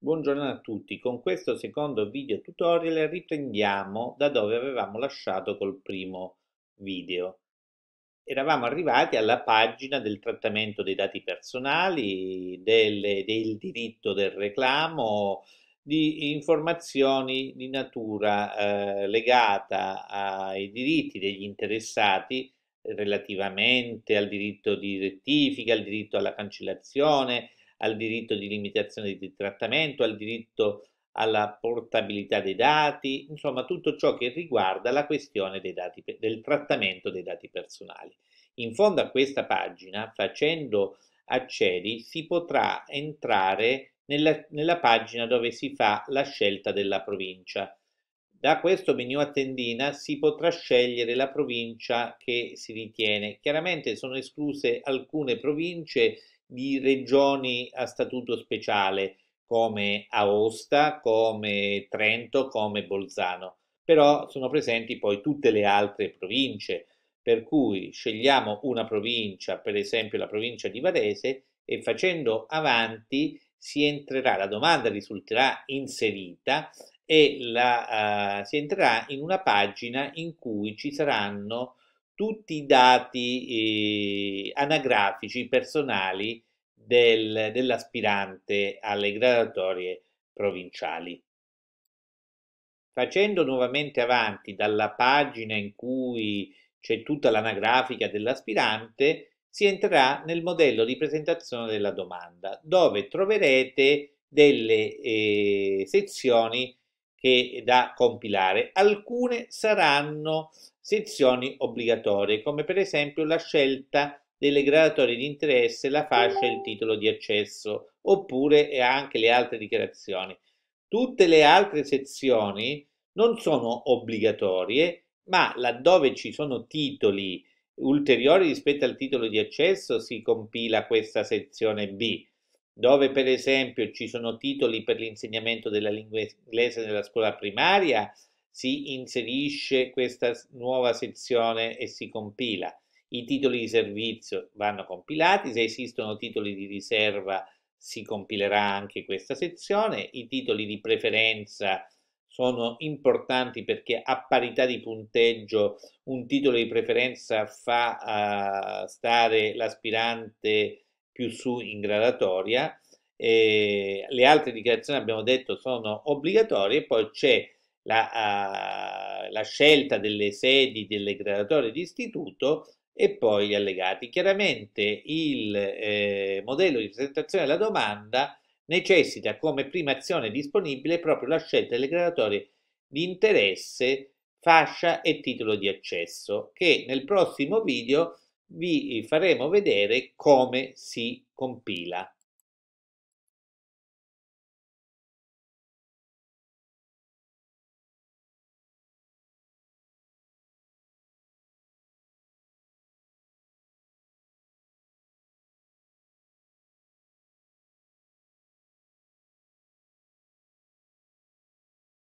Buongiorno a tutti, con questo secondo video tutorial riprendiamo da dove avevamo lasciato col primo video. Eravamo arrivati alla pagina del trattamento dei dati personali, del, del diritto del reclamo, di informazioni di natura eh, legata ai diritti degli interessati relativamente al diritto di rettifica, al diritto alla cancellazione, al diritto di limitazione di trattamento, al diritto alla portabilità dei dati, insomma tutto ciò che riguarda la questione dati, del trattamento dei dati personali. In fondo a questa pagina, facendo accedi, si potrà entrare nella, nella pagina dove si fa la scelta della provincia. Da questo menu a tendina si potrà scegliere la provincia che si ritiene. Chiaramente sono escluse alcune province di regioni a statuto speciale come Aosta, come Trento, come Bolzano, però sono presenti poi tutte le altre province, per cui scegliamo una provincia, per esempio la provincia di Varese, e facendo avanti si entrerà, la domanda risulterà inserita e la, uh, si entrerà in una pagina in cui ci saranno tutti i dati eh, anagrafici personali del, dell'aspirante alle gradatorie provinciali. Facendo nuovamente avanti dalla pagina in cui c'è tutta l'anagrafica dell'aspirante, si entrerà nel modello di presentazione della domanda, dove troverete delle eh, sezioni che da compilare. Alcune saranno sezioni obbligatorie, come per esempio la scelta delle gradatorie di interesse, la fascia e il titolo di accesso, oppure anche le altre dichiarazioni. Tutte le altre sezioni non sono obbligatorie, ma laddove ci sono titoli ulteriori rispetto al titolo di accesso si compila questa sezione B, dove per esempio ci sono titoli per l'insegnamento della lingua inglese nella scuola primaria, si inserisce questa nuova sezione e si compila. I titoli di servizio vanno compilati, se esistono titoli di riserva si compilerà anche questa sezione, i titoli di preferenza sono importanti perché a parità di punteggio un titolo di preferenza fa uh, stare l'aspirante più su in gradatoria. E le altre dichiarazioni, abbiamo detto, sono obbligatorie. Poi c'è la, uh, la scelta delle sedi delle gradatorie di istituto e poi gli allegati. Chiaramente il eh, modello di presentazione della domanda necessita come prima azione disponibile proprio la scelta delle graduatorie di interesse, fascia e titolo di accesso, che nel prossimo video vi faremo vedere come si compila.